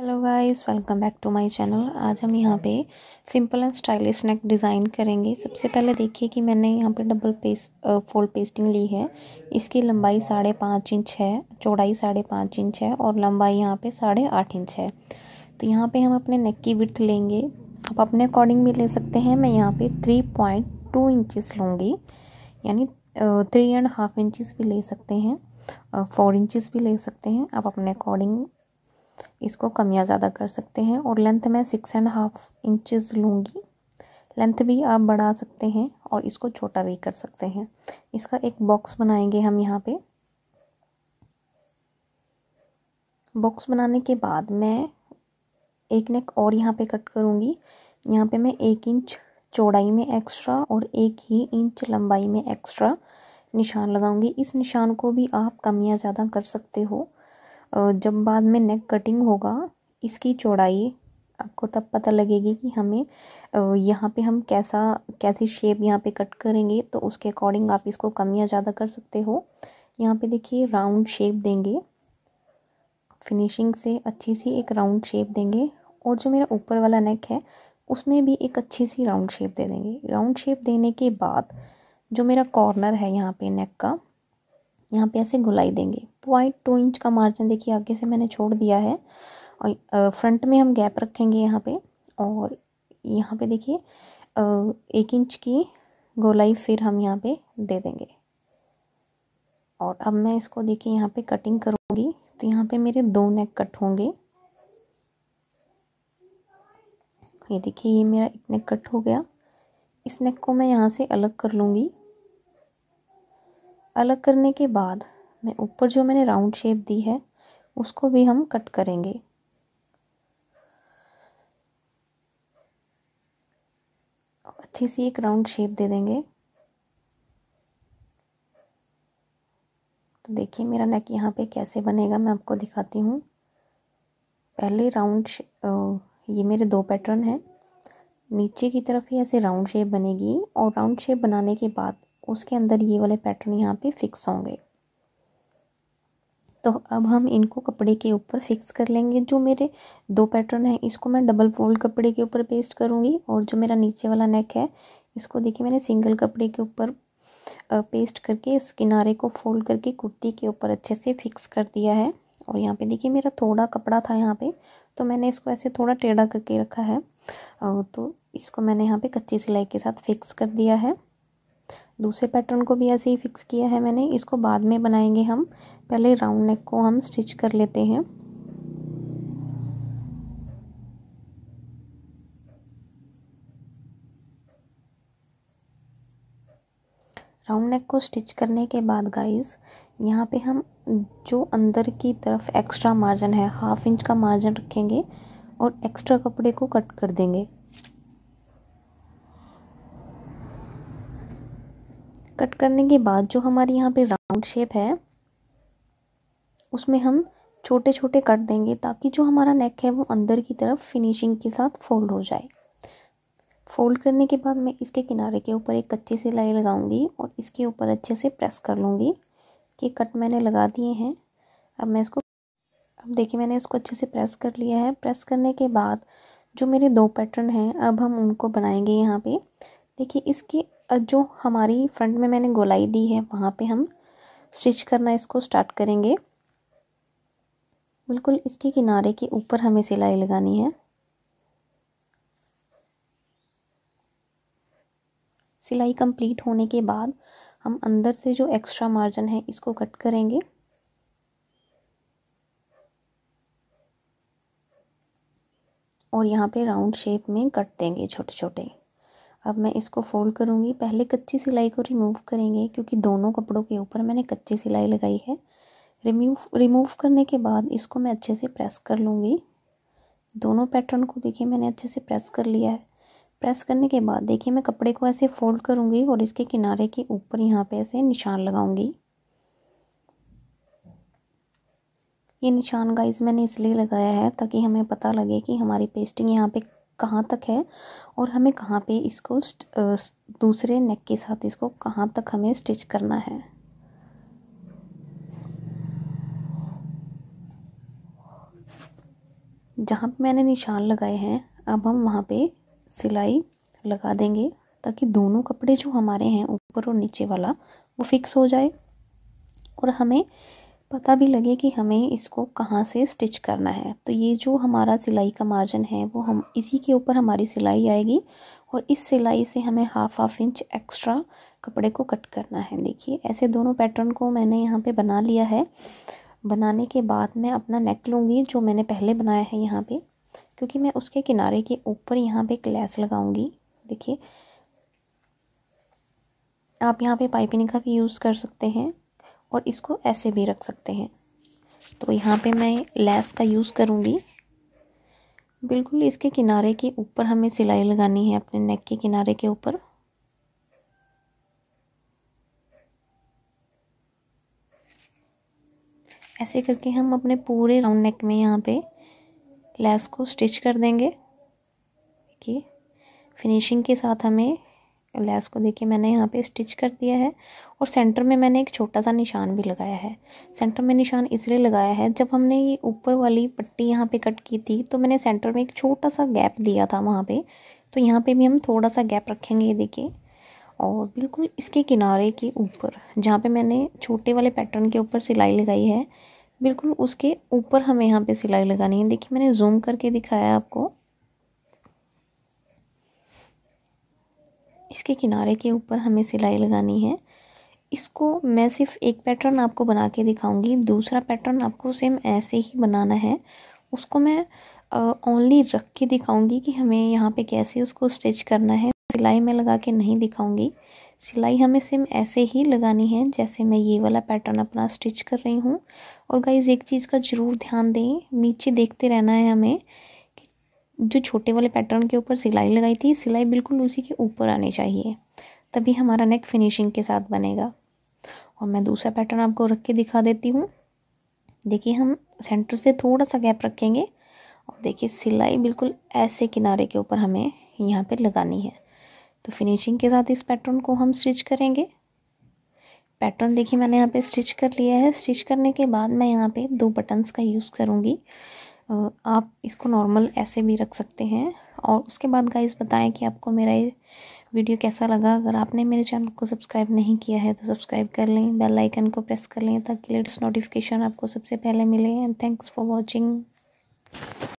hello guys welcome back to my channel आज हम यहाँ पे simple and stylish neck design करेंगे सबसे पहले देखिए कि मैंने यहाँ पे डबल पेस फोल्ड पेस्टिंग ली है इसकी लंबाई साढ़े पाँच इंच है चौड़ाई साढ़े पाँच इंच है और लंबाई यहाँ पे साढ़े आठ इंच है तो यहाँ पे हम अपने नेक की विथ लेंगे आप अपने अकॉर्डिंग भी ले सकते हैं मैं यहाँ पर थ्री पॉइंट टू इंचज़ लूँगी यानी थ्री एंड हाफ इंचज़ भी ले सकते हैं फोर इंचज़ भी ले सकते हैं आप अपने अकॉर्डिंग इसको कमियाँ ज़्यादा कर सकते हैं और लेंथ मैं सिक्स एंड हाफ इंचज़ लूँगी लेंथ भी आप बढ़ा सकते हैं और इसको छोटा भी कर सकते हैं इसका एक बॉक्स बनाएंगे हम यहाँ पे बॉक्स बनाने के बाद मैं एक नेक और यहाँ पे कट करूँगी यहाँ पे मैं एक इंच चौड़ाई में एक्स्ट्रा और एक ही इंच लंबाई में एक्स्ट्रा निशान लगाऊंगी इस निशान को भी आप कमियाँ ज़्यादा कर सकते हो जब बाद में नेक कटिंग होगा इसकी चौड़ाई आपको तब पता लगेगी कि हमें यहाँ पे हम कैसा कैसी शेप यहाँ पे कट करेंगे तो उसके अकॉर्डिंग आप इसको कम या ज़्यादा कर सकते हो यहाँ पे देखिए राउंड शेप देंगे फिनिशिंग से अच्छी सी एक राउंड शेप देंगे और जो मेरा ऊपर वाला नेक है उसमें भी एक अच्छी सी राउंड शेप दे देंगे राउंड शेप देने के बाद जो मेरा कॉर्नर है यहाँ पे नेक का यहाँ पे ऐसे घुलाई देंगे पॉइंट टू इंच का मार्जिन देखिए आगे से मैंने छोड़ दिया है और फ्रंट में हम गैप रखेंगे यहाँ पे और यहाँ पे देखिए एक इंच की गोलाई फिर हम यहाँ पे दे देंगे और अब मैं इसको देखिए यहाँ पे कटिंग करूँगी तो यहाँ पे मेरे दो नेक कट होंगे ये देखिए ये मेरा एक नेक कट हो गया इस नेक को मैं यहाँ से अलग कर लूँगी अलग करने के बाद मैं ऊपर जो मैंने राउंड शेप दी है उसको भी हम कट करेंगे अच्छी सी एक राउंड शेप दे देंगे तो देखिए मेरा नेक यहाँ पे कैसे बनेगा मैं आपको दिखाती हूँ पहले राउंड ये मेरे दो पैटर्न हैं नीचे की तरफ ही ऐसे राउंड शेप बनेगी और राउंड शेप बनाने के बाद उसके अंदर ये वाले पैटर्न यहाँ पे फिक्स होंगे तो अब हम इनको कपड़े के ऊपर फिक्स कर लेंगे जो मेरे दो पैटर्न हैं इसको मैं डबल फोल्ड कपड़े के ऊपर पेस्ट करूँगी और जो मेरा नीचे वाला नेक है इसको देखिए मैंने सिंगल कपड़े के ऊपर पेस्ट करके इस किनारे को फोल्ड करके कुर्ती के ऊपर अच्छे से फिक्स कर दिया है और यहाँ पे देखिए मेरा थोड़ा कपड़ा था यहाँ पे तो मैंने इसको ऐसे थोड़ा टेढ़ा करके रखा है तो इसको मैंने यहाँ पे कच्ची सिलाई के साथ फिक्स कर दिया है दूसरे पैटर्न को भी ऐसे ही फिक्स किया है मैंने इसको बाद में बनाएंगे हम पहले राउंड नेक को हम स्टिच कर लेते हैं राउंड नेक को स्टिच करने के बाद गाइस यहाँ पे हम जो अंदर की तरफ एक्स्ट्रा मार्जिन है हाफ इंच का मार्जिन रखेंगे और एक्स्ट्रा कपड़े को कट कर देंगे कट करने के बाद जो हमारे यहाँ पे राउंड शेप है उसमें हम छोटे छोटे कट देंगे ताकि जो हमारा नेक है वो अंदर की तरफ फिनिशिंग के साथ फोल्ड हो जाए फोल्ड करने के बाद मैं इसके किनारे के ऊपर एक कच्ची सिलाई लगाऊंगी और इसके ऊपर अच्छे से प्रेस कर लूँगी कि कट मैंने लगा दिए हैं अब मैं इसको अब देखिए मैंने इसको अच्छे से प्रेस कर लिया है प्रेस करने के बाद जो मेरे दो पैटर्न हैं अब हम उनको बनाएंगे यहाँ पे देखिए इसके जो हमारी फ्रंट में मैंने गोलाई दी है वहाँ पे हम स्टिच करना इसको स्टार्ट करेंगे बिल्कुल इसके किनारे के ऊपर हमें सिलाई लगानी है सिलाई कंप्लीट होने के बाद हम अंदर से जो एक्स्ट्रा मार्जिन है इसको कट करेंगे और यहाँ पे राउंड शेप में कट देंगे छोटे छोटे अब मैं इसको फोल्ड करूँगी पहले कच्ची सिलाई को रिमूव करेंगे क्योंकि दोनों कपड़ों के ऊपर मैंने कच्ची सिलाई लगाई है रिमूव रिमूव करने के बाद इसको मैं अच्छे से प्रेस कर लूँगी दोनों पैटर्न को देखिए मैंने अच्छे से प्रेस कर लिया है प्रेस करने के बाद देखिए मैं कपड़े को ऐसे फोल्ड करूँगी और इसके किनारे के ऊपर यहाँ पे ऐसे निशान लगाऊँगी ये निशान गाइज मैंने इसलिए लगाया है ताकि हमें पता लगे कि हमारी पेस्टिंग यहाँ पे कहाँ तक है और हमें कहाँ पे इसको दूसरे नेक के साथ इसको कहाँ तक हमें स्टिच करना है जहाँ पे मैंने निशान लगाए हैं अब हम वहाँ पे सिलाई लगा देंगे ताकि दोनों कपड़े जो हमारे हैं ऊपर और नीचे वाला वो फिक्स हो जाए और हमें पता भी लगे कि हमें इसको कहाँ से स्टिच करना है तो ये जो हमारा सिलाई का मार्जिन है वो हम इसी के ऊपर हमारी सिलाई आएगी और इस सिलाई से हमें हाफ हाफ इंच एक्स्ट्रा कपड़े को कट करना है देखिए ऐसे दोनों पैटर्न को मैंने यहाँ पे बना लिया है बनाने के बाद मैं अपना नेक लूँगी जो मैंने पहले बनाया है यहाँ पर क्योंकि मैं उसके किनारे के ऊपर यहाँ पर एक लेस लगाऊँगी देखिए आप यहाँ पर पाइपिंग का भी यूज़ कर सकते हैं और इसको ऐसे भी रख सकते हैं तो यहाँ पे मैं लेस का यूज़ करूँगी बिल्कुल इसके किनारे के ऊपर हमें सिलाई लगानी है अपने नेक के किनारे के ऊपर ऐसे करके हम अपने पूरे राउंड नेक में यहाँ पे लेस को स्टिच कर देंगे कि फिनिशिंग के साथ हमें लैस को देखिए मैंने यहाँ पे स्टिच कर दिया है और सेंटर में मैंने एक छोटा सा निशान भी लगाया है सेंटर में निशान इसलिए लगाया है जब हमने ये ऊपर वाली पट्टी यहाँ पे कट की थी तो मैंने सेंटर में एक छोटा सा गैप दिया था वहाँ पे तो यहाँ पे भी हम थोड़ा सा गैप रखेंगे ये देखिए और बिल्कुल इसके किनारे के ऊपर जहाँ पर मैंने छोटे वाले पैटर्न के ऊपर सिलाई लगाई है बिल्कुल उसके ऊपर हमें यहाँ पर सिलाई लगानी है देखिए मैंने जूम करके दिखाया आपको इसके किनारे के ऊपर हमें सिलाई लगानी है इसको मैं सिर्फ एक पैटर्न आपको बना के दिखाऊंगी दूसरा पैटर्न आपको सेम ऐसे ही बनाना है उसको मैं ओनली रख के दिखाऊंगी कि हमें यहाँ पे कैसे उसको स्टिच करना है सिलाई मैं लगा के नहीं दिखाऊंगी सिलाई हमें सेम ऐसे ही लगानी है जैसे मैं ये वाला पैटर्न अपना स्टिच कर रही हूँ और गाइज़ एक चीज़ का ज़रूर ध्यान दें नीचे देखते रहना है हमें जो छोटे वाले पैटर्न के ऊपर सिलाई लगाई थी सिलाई बिल्कुल उसी के ऊपर आनी चाहिए तभी हमारा नेक फिनिशिंग के साथ बनेगा और मैं दूसरा पैटर्न आपको रख के दिखा देती हूँ देखिए हम सेंटर से थोड़ा सा गैप रखेंगे और देखिए सिलाई बिल्कुल ऐसे किनारे के ऊपर हमें यहाँ पे लगानी है तो फिनिशिंग के साथ इस पैटर्न को हम स्टिच करेंगे पैटर्न देखिए मैंने यहाँ पे स्टिच कर लिया है स्टिच करने के बाद मैं यहाँ पे दो बटन्स का यूज़ करूँगी आप इसको नॉर्मल ऐसे भी रख सकते हैं और उसके बाद गाइस बताएं कि आपको मेरा ये वीडियो कैसा लगा अगर आपने मेरे चैनल को सब्सक्राइब नहीं किया है तो सब्सक्राइब कर लें बेल आइकन को प्रेस कर लें ताकि लेटेस्ट नोटिफिकेशन आपको सबसे पहले मिले एंड थैंक्स फॉर वॉचिंग